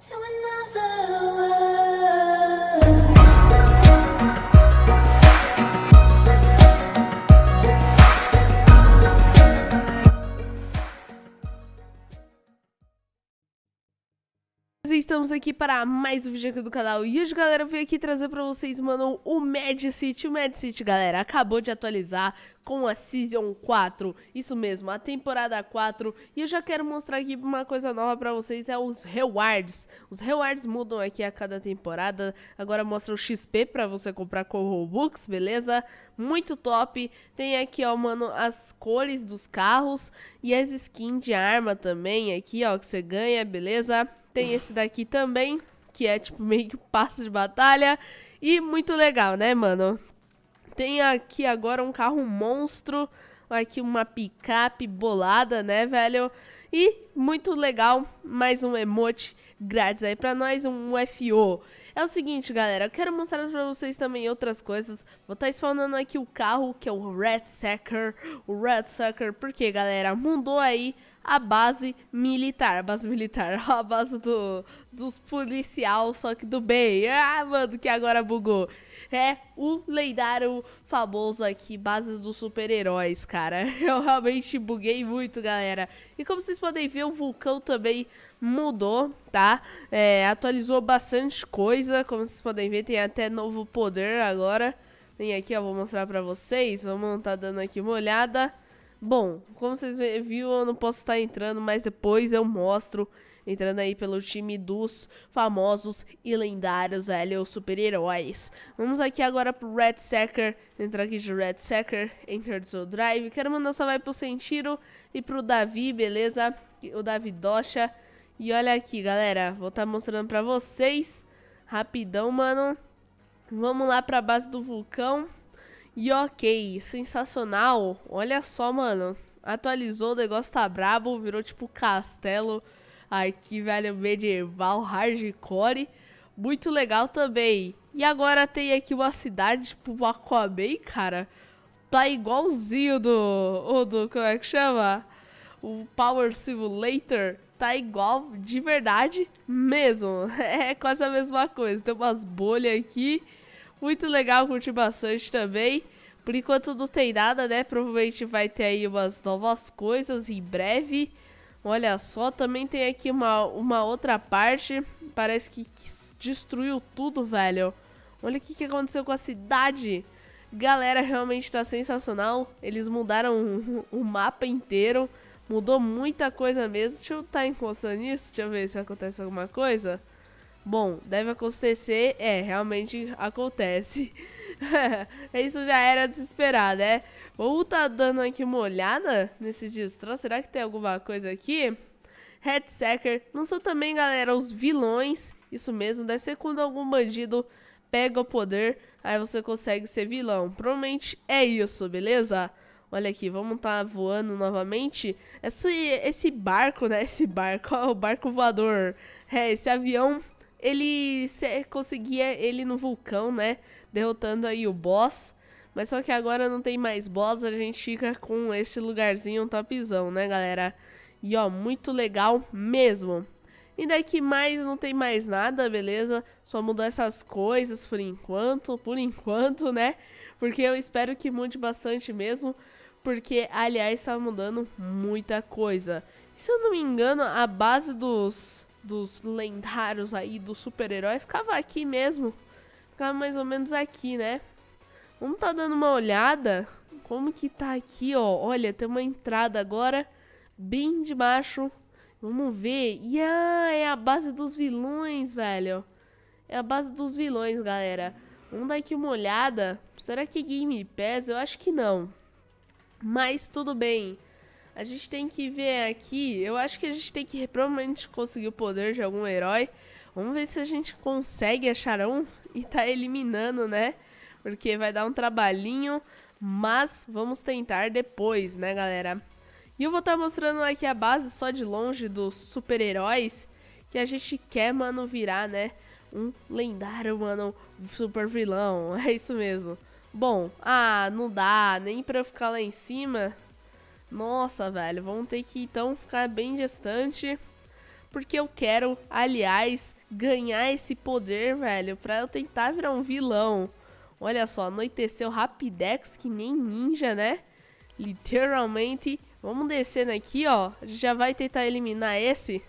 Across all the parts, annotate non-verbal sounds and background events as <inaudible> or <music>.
to another world. estamos aqui para mais um vídeo aqui do canal e hoje, galera, eu vim aqui trazer para vocês, mano, o City, O Mad City galera, acabou de atualizar com a Season 4, isso mesmo, a temporada 4. E eu já quero mostrar aqui uma coisa nova para vocês, é os rewards. Os rewards mudam aqui a cada temporada, agora mostra o XP para você comprar com Robux, beleza? Muito top. Tem aqui, ó, mano, as cores dos carros e as skins de arma também aqui, ó, que você ganha, Beleza? Tem esse daqui também, que é tipo meio que o passo de batalha. E muito legal, né, mano? Tem aqui agora um carro monstro. Aqui uma picape bolada, né, velho? E muito legal, mais um emote grátis aí pra nós, um FO. É o seguinte, galera, eu quero mostrar pra vocês também outras coisas. Vou estar tá spawnando aqui o carro, que é o Red Sacker. O Red Sacker, porque, galera, mudou aí a base militar. A base militar, <laughs> a base do, dos policial, só que do bem. Ah, mano, que agora bugou. É o lendário famoso aqui, base dos super-heróis, cara. <laughs> Eu realmente buguei muito, galera. E como vocês podem ver, o vulcão também mudou, tá? É, atualizou bastante coisa, como vocês podem ver, tem até novo poder agora. Tem aqui, ó, vou mostrar pra vocês. Vamos tá dando aqui uma olhada. Bom, como vocês viram, eu não posso estar entrando, mas depois eu mostro. Entrando aí pelo time dos famosos e lendários, velho, super-heróis. Vamos aqui agora pro Red Sacker. Entrar aqui de Red Sacker, Enter the Drive. Quero mandar só vai pro Sentiro e pro Davi, beleza? O Davi Docha. E olha aqui, galera, vou estar tá mostrando pra vocês. Rapidão, mano. Vamos lá pra base do vulcão. E ok, sensacional. Olha só, mano. Atualizou, o negócio tá brabo, virou tipo castelo aqui, velho, medieval, hardcore. Muito legal também. E agora tem aqui uma cidade, tipo, o Aquaman, cara. Tá igualzinho do, o do, como é que chama? O Power Simulator. Tá igual, de verdade, mesmo. <laughs> É quase a mesma coisa. Tem umas bolhas aqui muito legal, curti bastante também. Por enquanto não tem nada, né? Provavelmente vai ter aí umas novas coisas em breve. Olha só, também tem aqui uma, uma outra parte. Parece que, destruiu tudo, velho. Olha o que, que aconteceu com a cidade. Galera, realmente tá sensacional. Eles mudaram <laughs> o mapa inteiro. Mudou muita coisa mesmo. Deixa eu estar tá encostando nisso. Deixa eu ver se acontece alguma coisa. Bom, deve acontecer. É, realmente acontece. <laughs> Isso já era desesperado, é? Vou tá dando aqui uma olhada nesse destroço. Será que tem alguma coisa aqui? Headsacker são também, galera, os vilões. Isso mesmo, deve ser quando algum bandido pega o poder, aí você consegue ser vilão. Provavelmente é isso, beleza? Olha aqui, vamos tá voando novamente. Esse, esse barco, né? <laughs> Esse barco, ó, o barco voador. É, esse avião ele conseguia ele no vulcão, né? Derrotando aí o boss. Mas só que agora não tem mais boss, a gente fica com este lugarzinho topzão, né, galera? E ó, muito legal mesmo. E daqui mais não tem mais nada, beleza? Só mudou essas coisas por enquanto, por enquanto, né? Porque eu espero que mude bastante mesmo, porque, aliás, tá mudando muita coisa. se eu não me engano, a base dos dos lendários aí, dos super-heróis, cava aqui mesmo. Ficava mais ou menos aqui, né? Vamos tá dando uma olhada como que tá aqui, ó. Olha, tem uma entrada agora bem debaixo. Vamos ver. E ah, é a base dos vilões, velho. É a base dos vilões, galera. Vamos dar aqui uma olhada. Será que Game Pass? Eu acho que não. Mas tudo bem. A gente tem que ver aqui. Eu acho que a gente tem que provavelmente conseguir o poder de algum herói. Vamos ver se a gente consegue achar um e tá eliminando, né? Porque vai dar um trabalhinho. Mas vamos tentar depois, né, galera? E eu vou estar tá mostrando aqui a base só de longe dos super-heróis que a gente quer, mano, virar, né? Um lendário, mano, super vilão. <laughs> É isso mesmo. Bom, ah, não dá, nem pra eu ficar lá em cima. Nossa, velho, vamos ter que então ficar bem distante. Porque eu quero, aliás, ganhar esse poder, velho, pra eu tentar virar um vilão. Olha só, anoiteceu Rapidex que nem ninja, né? Literalmente. Vamos descendo aqui, ó. já vai tentar eliminar esse.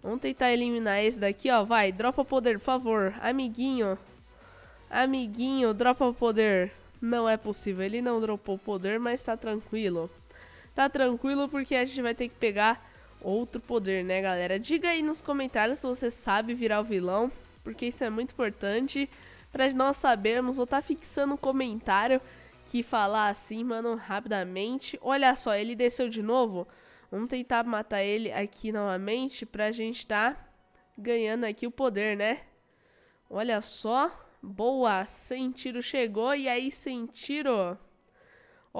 Vamos tentar eliminar esse daqui, ó. Vai, dropa poder, por favor. Amiguinho. Amiguinho, dropa o poder. Não é possível. Ele não dropou o poder, mas tá tranquilo tá tranquilo porque a gente vai ter que pegar outro poder, né, galera? Diga aí nos comentários se você sabe virar o vilão, porque isso é muito importante para nós sabermos. Vou estar tá fixando um comentário que falar assim, mano, rapidamente. Olha só, ele desceu de novo. Vamos tentar matar ele aqui novamente pra gente tá ganhando aqui o poder, né? Olha só. Boa, sem tiro chegou e aí sem tiro...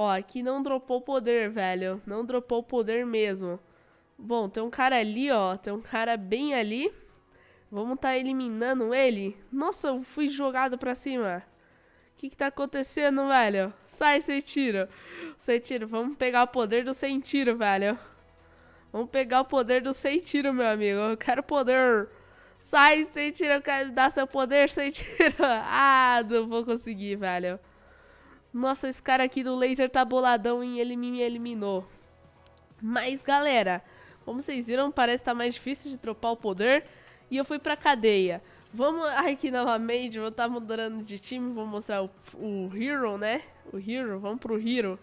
Ó, aqui não dropou poder, velho. Não dropou poder mesmo. Bom, tem um cara ali, ó. Tem um cara bem ali. Vamos tá eliminando ele. Nossa, eu fui jogado pra cima. O que que tá acontecendo, velho? Sai, sem tiro. Sem tiro, vamos pegar o poder do sem tiro, velho. Vamos pegar o poder do sem tiro, meu amigo. Eu quero poder. Sai, sem tiro. Eu quero dar seu poder, sem tiro. <laughs> Ah, não vou conseguir, velho. Nossa, esse cara aqui do laser tá boladão e ele me eliminou. Mas, galera, como vocês viram, parece que tá mais difícil de dropar o poder. E eu fui pra cadeia. Vamos aqui novamente, vou estar tá mudando de time, vou mostrar o, o Hero, né? O Hero, vamos pro Hero.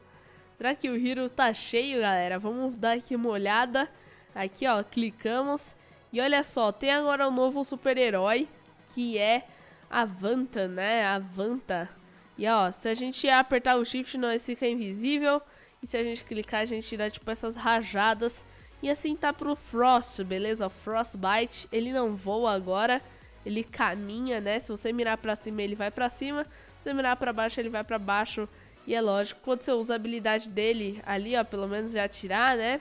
Será que o Hero tá cheio, galera? Vamos dar aqui uma olhada. Aqui, ó, clicamos. E olha só, tem agora um novo super-herói, que é a Vanta, né? A Vanta. E ó, se a gente apertar o shift, nós fica invisível. E se a gente clicar, a gente tira tipo essas rajadas. E assim tá pro Frost, beleza? O Frostbite, ele não voa agora, ele caminha, né? Se você mirar pra cima, ele vai pra cima. Se você mirar pra baixo, ele vai pra baixo. E é lógico, quando você usa a habilidade dele ali, ó, pelo menos de atirar, né?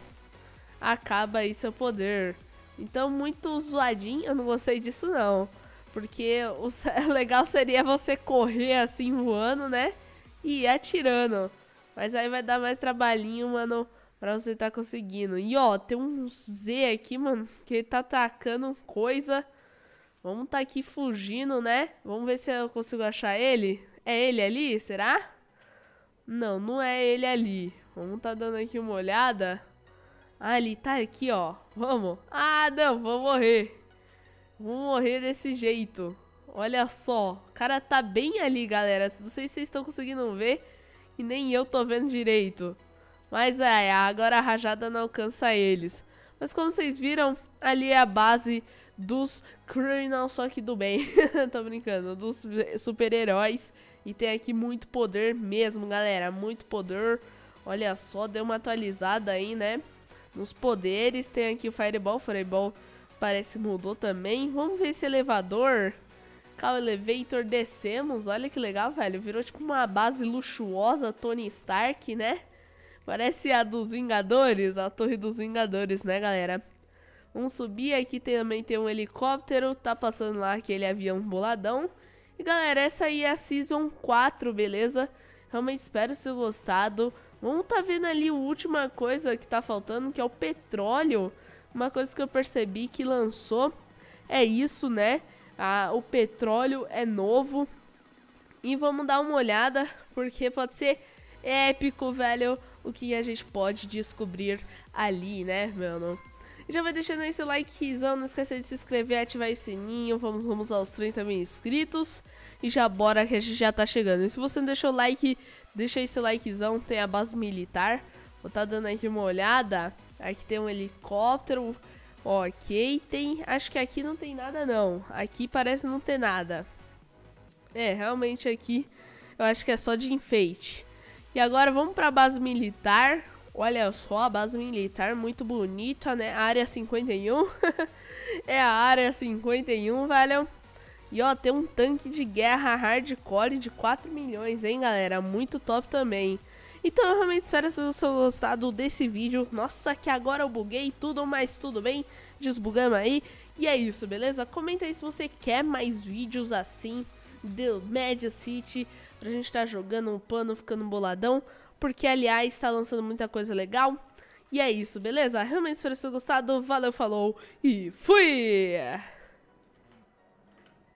Acaba aí seu poder. Então, muito zoadinho, eu não gostei disso não. Porque o <laughs> legal seria você correr assim voando, né? E atirando. Mas aí vai dar mais trabalhinho, mano, pra você tá conseguindo. E ó, tem um Z aqui, mano, que ele tá atacando coisa. Vamos tá aqui fugindo, né? Vamos ver se eu consigo achar ele. É ele ali? Será? Não, não é ele ali. Vamos tá dando aqui uma olhada. Ah, ele tá aqui, ó. Vamos. Ah, não, vou morrer. Vou morrer desse jeito. Olha só. O cara tá bem ali, galera. Não sei se vocês estão conseguindo ver. E nem eu tô vendo direito. Mas é, agora a rajada não alcança eles. Mas como vocês viram, ali é a base dos criminals, só que do bem. <laughs> tô brincando, dos super-heróis. E tem aqui muito poder mesmo, galera. Muito poder. Olha só, deu uma atualizada aí, né? Nos poderes. Tem aqui o Fireball. Fireball Parece que mudou também. Vamos ver esse elevador. Cal Elevator, descemos. Olha que legal, velho. Virou tipo uma base luxuosa Tony Stark, né? Parece a dos Vingadores, a Torre dos Vingadores, né, galera? Vamos subir. Aqui também tem um helicóptero. Tá passando lá aquele avião boladão. E, galera, essa aí é a Season 4, beleza? Realmente espero ter gostado. Vamos tá vendo ali a última coisa que tá faltando, que é o petróleo. Uma coisa que eu percebi que lançou é isso, né? Ah, o petróleo é novo. E vamos dar uma olhada, porque pode ser épico, velho, o que a gente pode descobrir ali, né, mano? Já vai deixando aí seu likezão, não esquece de se inscrever, ativar o sininho, vamos vamos aos 30 mil inscritos. E já bora que a gente já tá chegando. E se você não deixou o like, deixa aí seu likezão, tem a base militar. Vou tá dando aqui uma olhada. Aqui tem um helicóptero. Ok, tem. Acho que aqui não tem nada, não. Aqui parece não ter nada. É, realmente aqui eu acho que é só de enfeite. E agora vamos para a base militar. Olha só, a base militar muito bonita, né? área 51. <laughs> é a área 51, valeu. E ó, tem um tanque de guerra hardcore de 4 milhões, hein, galera? Muito top também. Então eu realmente espero que vocês tenham gostado desse vídeo. Nossa, que agora eu buguei tudo, mas tudo bem, desbugamos aí. E é isso, beleza? Comenta aí se você quer mais vídeos assim, do Media City, pra gente estar tá jogando um pano, ficando boladão. Porque, aliás, tá lançando muita coisa legal. E é isso, beleza? Realmente espero que vocês tenham gostado. Valeu, falou e fui!